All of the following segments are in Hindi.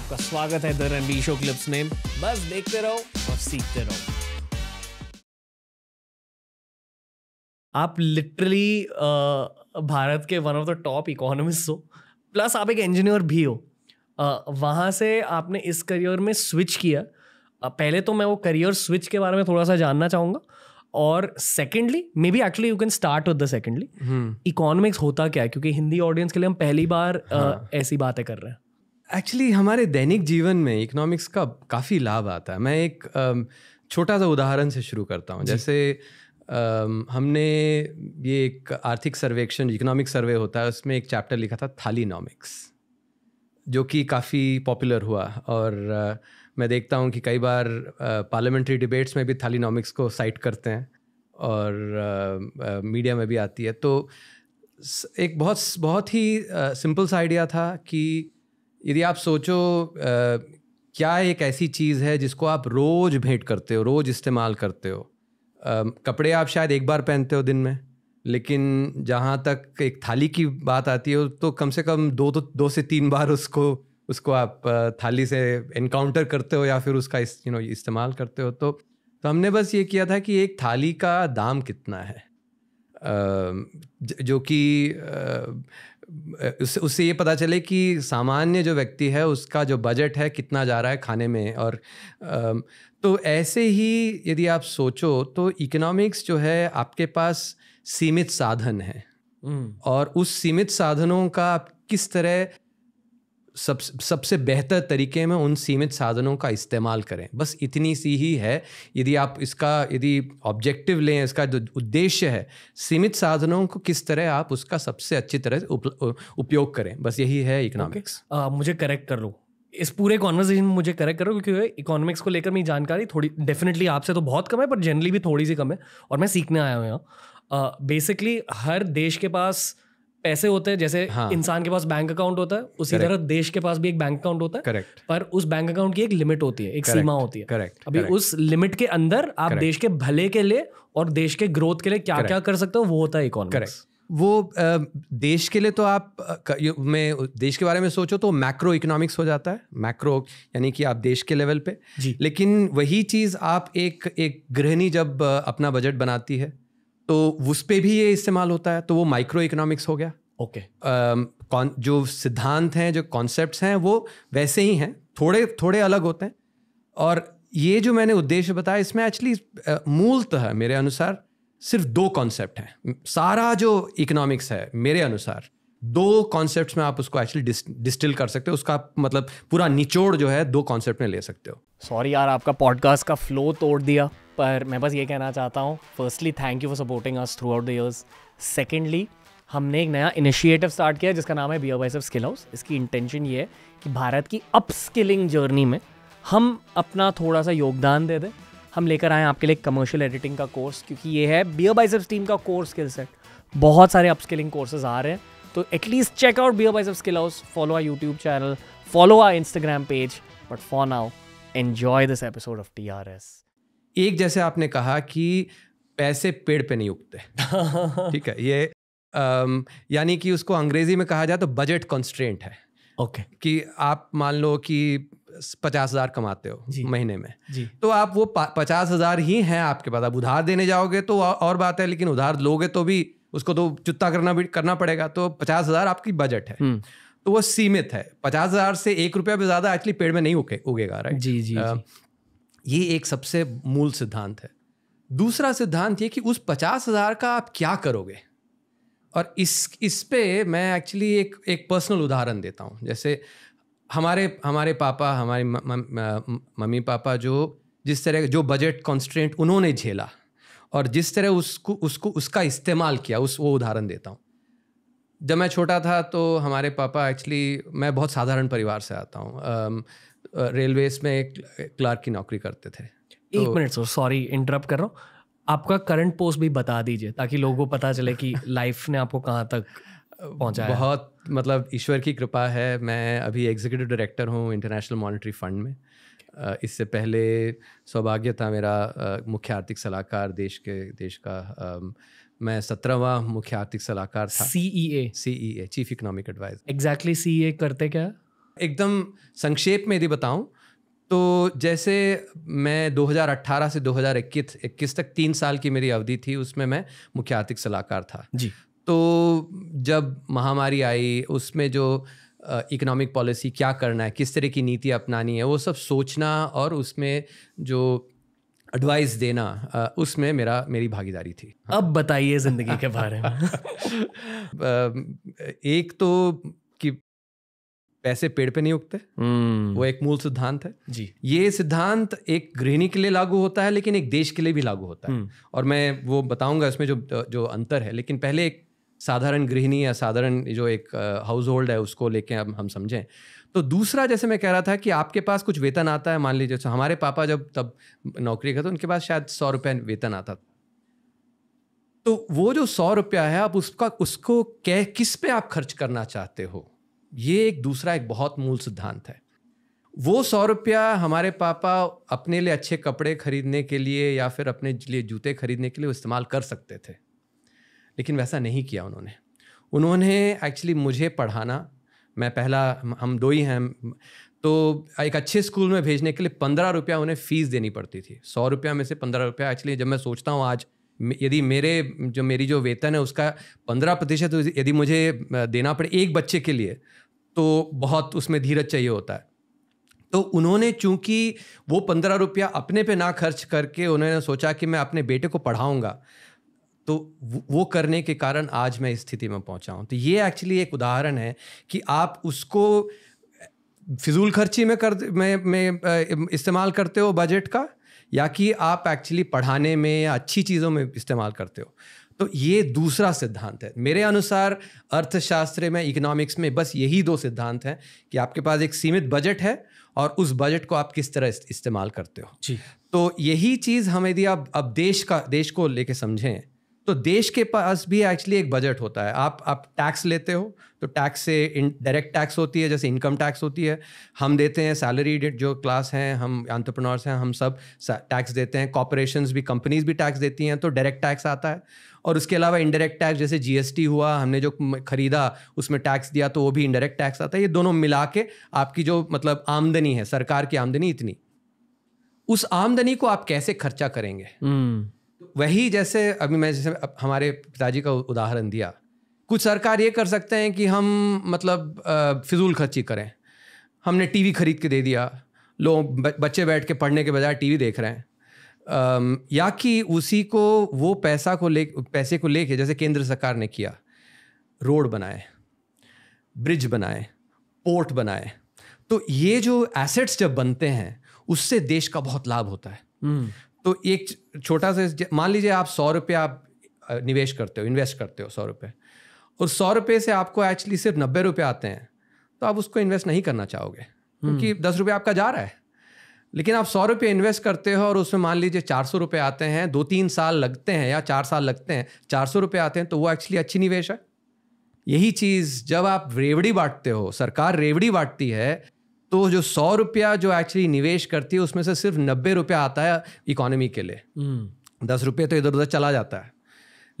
आपका स्वागत है द रणबीर शो क्लिप्स में बस देखते रहो और सीखते रहो आप लिटरली भारत के one of the top economist हो प्लस आप एक इंजीनियर भी हो वहाँ से आपने इस करियर में स्विच किया पहले तो मैं वो करियर स्विच के बारे में थोड़ा सा जानना चाहूँगा और secondly maybe actually you can start with the secondly economics होता क्या है क्योंकि हिंदी ऑडियंस के लिए हम पहली बार हाँ. ऐसी बातें कर रहे हैं एक्चुअली हमारे दैनिक जीवन में इकोनॉमिक्स का काफ़ी लाभ आता है मैं एक छोटा सा उदाहरण से शुरू करता हूँ जैसे हमने ये एक आर्थिक सर्वेक्षण इकोनॉमिक सर्वे होता है उसमें एक चैप्टर लिखा था थालीनॉमिक्स जो कि काफ़ी पॉपुलर हुआ और मैं देखता हूँ कि कई बार पार्लियामेंट्री डिबेट्स में भी थालीनॉमिक्स को साइट करते हैं और मीडिया में भी आती है तो एक बहुत बहुत ही सिंपल सा आइडिया था कि यदि आप सोचो आ, क्या एक ऐसी चीज़ है जिसको आप रोज़ भेंट करते हो रोज़ इस्तेमाल करते हो आ, कपड़े आप शायद एक बार पहनते हो दिन में लेकिन जहाँ तक एक थाली की बात आती है तो कम से कम दो तो दो से तीन बार उसको उसको आप थाली से इनकाउंटर करते हो या फिर उसका इस, यू नो इस्तेमाल करते हो तो तो हमने बस ये किया था कि एक थाली का दाम कितना है जो कि उससे उससे ये पता चले कि सामान्य जो व्यक्ति है उसका जो बजट है कितना जा रहा है खाने में और तो ऐसे ही यदि आप सोचो तो इकोनॉमिक्स जो है आपके पास सीमित साधन है हम्म। और उस सीमित साधनों का आप किस तरह सब सबसे बेहतर तरीके में उन सीमित साधनों का इस्तेमाल करें बस इतनी सी ही है यदि आप इसका यदि ऑब्जेक्टिव लें इसका जो उद्देश्य है सीमित साधनों को किस तरह आप उसका सबसे अच्छी तरह से उप, उपयोग करें बस यही है इकोनॉमिक्स okay. uh, मुझे करेक्ट कर लो इस पूरे कॉन्वर्जेशन में मुझे करेक्ट करो क्योंकि इकोनॉमिक्स को लेकर मेरी जानकारी थोड़ी डेफिनेटली आपसे तो बहुत कम है पर जनरली भी थोड़ी सी कम है और मैं सीखने आया हूँ यहाँ बेसिकली हर देश के पास uh, पैसे होते हैं जैसे हाँ. इंसान के पास बैंक अकाउंट होता है उसी तरह देश के पास भी एक बैंक अकाउंट होता है करेक्ट पर उस बैंक अकाउंट की एक लिमिट होती है एक Correct. सीमा होती है करेक्ट अभी Correct. उस लिमिट के अंदर आप Correct. देश के भले के लिए और देश के ग्रोथ के लिए क्या क्या कर सकते हो वो होता है इकोनॉमिक करेक्ट वो देश के लिए तो आप में देश के बारे में सोचो तो मैक्रो इकोनॉमिक्स हो जाता है मैक्रो यानी कि आप देश के लेवल पे जी लेकिन वही चीज़ आप एक एक गृहिणी जब अपना बजट बनाती है तो उस पर भी ये इस्तेमाल होता है तो वो माइक्रो इकोनॉमिक्स हो गया ओके okay. uh, जो सिद्धांत हैं जो कॉन्सेप्ट हैं वो वैसे ही हैं थोड़े थोड़े अलग होते हैं और ये जो मैंने उद्देश्य बताया इसमें एक्चुअली मूलत मूलतः मेरे अनुसार सिर्फ दो कॉन्सेप्ट हैं सारा जो इकोनॉमिक्स है मेरे अनुसार दो कॉन्सेप्ट्स में आप उसको एक्चुअली डिस्टिल कर सकते हो उसका मतलब पूरा निचोड़ जो है दो कॉन्सेप्ट में ले सकते हो सॉरी यार आपका पॉडकास्ट का फ्लो तोड़ दिया पर मैं बस ये कहना चाहता हूँ firstly thank you for supporting us throughout the years secondly हमने एक नया इनिशिएटिव स्टार्ट किया जिसका नाम है BeerBiceps skill house इसकी इंटेंशन ये है कि भारत की अपस्किलिंग जर्नी में हम अपना थोड़ा सा योगदान दे दें हम लेकर आए आपके लिए कमर्शियल एडिटिंग का कोर्स क्योंकि ये है बियर बाइसेप्स टीम का कोर स्किल सेट बहुत सारे अपस्किलिंग कोर्सेज आ रहे हैं तो at least check out BeerBiceps skill house follow our YouTube channel follow our Instagram page but for now enjoy this episode of T R S एक जैसे आपने कहा कि पैसे पेड़ पे नहीं उगते ठीक है ये यानी कि उसको अंग्रेजी में कहा जाए तो बजट कॉन्स्ट्रेंट है ओके okay. कि आप मान लो कि पचास हजार कमाते हो महीने में जी. तो आप वो पचास हजार ही हैं आपके पास आप उधार देने जाओगे तो और बात है लेकिन उधार लोगे तो भी उसको तो चुत्ता करना भी करना पड़ेगा तो पचास हजार आपकी बजट है हुँ. हम्म। तो वो सीमित है पचास हजार से एक रुपया भी ज्यादा एक्चुअली पेड़ में नहीं उगे उगेगा राइट जी जी, आ, जी. ये एक सबसे मूल सिद्धांत है दूसरा सिद्धांत ये कि उस पचास हज़ार का आप क्या करोगे और इस इस पे मैं एक्चुअली एक एक पर्सनल उदाहरण देता हूँ जैसे हमारे हमारे पापा हमारे मम्मी पापा जो जिस तरह जो बजट कॉन्स्टेंट उन्होंने झेला और जिस तरह उसको उसको उसका इस्तेमाल किया उस वो उदाहरण देता हूँ जब मैं छोटा था तो हमारे पापा एक्चुअली मैं बहुत साधारण परिवार से आता हूँ रेलवेज में क्लार्क की नौकरी करते थे एक तो, मिनट सर सॉरी इंटरप्ट कर रहा हूँ आपका करंट पोस्ट भी बता दीजिए ताकि लोगों को पता चले कि लाइफ ने आपको कहाँ तक पहुँचा बहुत मतलब ईश्वर की कृपा है मैं अभी एग्जीक्यूटिव डायरेक्टर हूँ इंटरनेशनल मॉनिटरी फंड में इससे पहले सौभाग्य था मेरा मुख्य आर्थिक सलाहकार देश के देश का मैं सत्रहवा मुख्य आर्थिक सलाहकार था C E A C E A chief economic adviser exactly C A करते क्या एकदम संक्षेप में यदि बताऊं तो जैसे मैं 2018 से 2021 इक्कीस तक तीन साल की मेरी अवधि थी उसमें मैं मुख्य आर्थिक सलाहकार था जी तो जब महामारी आई उसमें जो इकोनॉमिक पॉलिसी क्या करना है किस तरह की नीति अपनानी है वो सब सोचना और उसमें जो एडवाइस देना उसमें मेरा मेरी भागीदारी थी अब बताइए ज़िंदगी के बारे में एक तो पैसे पेड़ पे नहीं उगते हम्म। वो एक मूल सिद्धांत है जी ये सिद्धांत एक गृहिणी के लिए लागू होता है लेकिन एक देश के लिए भी लागू होता है हम्म। और मैं वो बताऊंगा इसमें जो जो अंतर है लेकिन पहले एक साधारण गृहिणी या साधारण जो एक हाउस होल्ड है उसको लेके अब हम समझें तो दूसरा जैसे मैं कह रहा था कि आपके पास कुछ वेतन आता है मान लीजिए अच्छा, हमारे पापा जब तब नौकरी करते उनके पास शायद सौ रुपये वेतन आता था तो वो जो सौ रुपया है आप उसका उसको कह किस पे आप खर्च करना चाहते हो ये एक दूसरा एक बहुत मूल सिद्धांत है वो सौ रुपया हमारे पापा अपने लिए अच्छे कपड़े खरीदने के लिए या फिर अपने लिए जूते खरीदने के लिए इस्तेमाल कर सकते थे लेकिन वैसा नहीं किया उन्होंने उन्होंने एक्चुअली मुझे पढ़ाना मैं पहला हम दो ही हैं तो एक अच्छे स्कूल में भेजने के लिए पंद्रह रुपया उन्हें फ़ीस देनी पड़ती थी सौ रुपया में से पंद्रह रुपया एक्चुअली जब मैं सोचता हूँ आज यदि मेरे जो मेरी जो वेतन है उसका पंद्रह प्रतिशत यदि मुझे देना पड़े एक बच्चे के लिए तो बहुत उसमें धीरज चाहिए होता है तो उन्होंने चूंकि वो पंद्रह रुपया अपने पे ना खर्च करके उन्होंने सोचा कि मैं अपने बेटे को पढ़ाऊँगा तो वो करने के कारण आज मैं इस स्थिति में पहुंचा हूं तो ये एक्चुअली एक उदाहरण है कि आप उसको फिजूल खर्ची में कर में, में इस्तेमाल करते हो बजट का या कि आप एक्चुअली पढ़ाने में या अच्छी चीज़ों में इस्तेमाल करते हो तो ये दूसरा सिद्धांत है मेरे अनुसार अर्थशास्त्र में इकोनॉमिक्स में बस यही दो सिद्धांत हैं कि आपके पास एक सीमित बजट है और उस बजट को आप किस तरह इस्तेमाल करते हो जी तो यही चीज़ हम यदि आप अब देश का देश को लेके समझें तो देश के पास भी एक्चुअली एक बजट होता है आप आप टैक्स लेते हो तो टैक्स से डायरेक्ट टैक्स होती है जैसे इनकम टैक्स होती है हम देते हैं सैलरी जो क्लास हैं हम एंटरप्रेन्योर्स हैं हम सब टैक्स देते हैं कॉपोरेशन भी कंपनीज भी टैक्स देती हैं तो डायरेक्ट टैक्स आता है और उसके अलावा इनडायरेक्ट टैक्स जैसे जीएसटी हुआ हमने जो खरीदा उसमें टैक्स दिया तो वो भी इनडायरेक्ट टैक्स आता है ये दोनों मिला के आपकी जो मतलब आमदनी है सरकार की आमदनी इतनी उस आमदनी को आप कैसे खर्चा करेंगे hmm. वही जैसे अभी मैं जैसे हमारे पिताजी का उदाहरण दिया कुछ सरकार ये कर सकते हैं कि हम मतलब फिजूल खर्ची करें हमने टीवी खरीद के दे दिया लोग बच्चे बैठ के पढ़ने के बजाय टीवी देख रहे हैं या कि उसी को वो पैसा को ले पैसे को लेके जैसे केंद्र सरकार ने किया रोड बनाए ब्रिज बनाए पोर्ट बनाए तो ये जो एसेट्स जब बनते हैं उससे देश का बहुत लाभ होता है हम्म। तो एक छोटा सा मान लीजिए आप सौ रुपये आप निवेश करते हो इन्वेस्ट करते हो सौ रुपये और सौ रुपये से आपको एक्चुअली सिर्फ नब्बे रुपये आते हैं तो आप उसको इन्वेस्ट नहीं करना चाहोगे क्योंकि हम्म। दस रुपये आपका जा रहा है लेकिन आप सौ रुपये इन्वेस्ट करते हो और उसमें मान लीजिए चार सौ रुपये आते हैं दो तीन साल लगते हैं या चार साल लगते हैं चार सौ रुपये आते हैं तो वो एक्चुअली अच्छी निवेश है यही चीज़ जब आप रेवड़ी बांटते हो सरकार रेवड़ी बांटती है तो जो सौ रुपया जो एक्चुअली निवेश करती है उसमें से सिर्फ नब्बे रुपया आता है इकोनॉमी के लिए हम्म। दस रुपये तो इधर उधर चला जाता है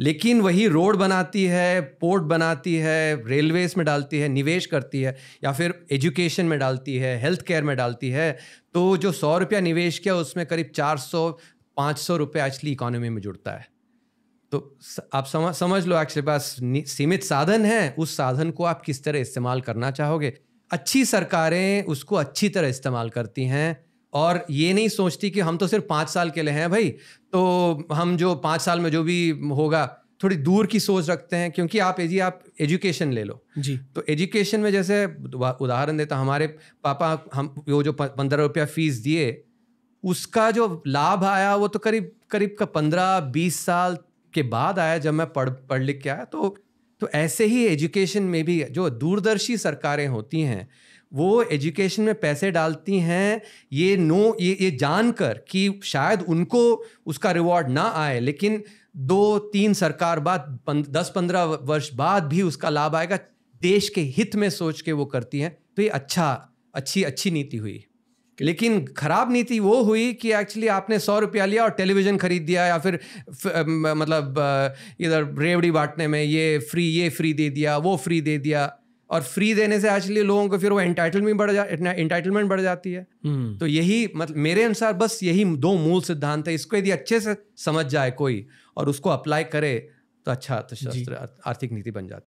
लेकिन वही रोड बनाती है पोर्ट बनाती है रेलवेज में डालती है निवेश करती है या फिर एजुकेशन में डालती है हेल्थ केयर में डालती है तो जो सौ रुपया निवेश किया उसमें करीब चार सौ पाँच सौ रुपये एक्चुअली इकोनॉमी में जुड़ता है तो आप समझ समझ लो एक्चुअली पास सीमित साधन है उस साधन को आप किस तरह इस्तेमाल करना चाहोगे अच्छी सरकारें उसको अच्छी तरह इस्तेमाल करती हैं और ये नहीं सोचती कि हम तो सिर्फ पाँच साल के लिए हैं भाई तो हम जो पाँच साल में जो भी होगा थोड़ी दूर की सोच रखते हैं क्योंकि आप जी आप एजुकेशन ले लो जी तो एजुकेशन में जैसे उदाहरण देता हमारे पापा हम वो जो पंद्रह रुपया फीस दिए उसका जो लाभ आया वो तो करीब करीब का पंद्रह बीस साल के बाद आया जब मैं पढ़ पढ़ लिख के आया तो तो ऐसे ही एजुकेशन में भी जो दूरदर्शी सरकारें होती हैं वो एजुकेशन में पैसे डालती हैं ये नो ये ये जानकर कि शायद उनको उसका रिवॉर्ड ना आए लेकिन दो तीन सरकार बाद पं, दस पंद्रह वर्ष बाद भी उसका लाभ आएगा देश के हित में सोच के वो करती हैं तो ये अच्छा अच्छी अच्छी नीति हुई लेकिन खराब नीति वो हुई कि एक्चुअली आपने सौ रुपया लिया और टेलीविज़न खरीद दिया या फिर मतलब इधर रेवड़ी बांटने में ये फ्री ये फ्री दे दिया वो फ्री दे दिया और फ्री देने से एक्चुअली लोगों को फिर वो एंटाइटलमेंट बढ़ जा एंटाइटलमेंट बढ़ जाती है हम्म। तो यही मतलब मेरे अनुसार बस यही दो मूल सिद्धांत है इसको यदि अच्छे से समझ जाए कोई और उसको अप्लाई करे तो अच्छा अर्थशास्त्र आर्थिक नीति बन जाती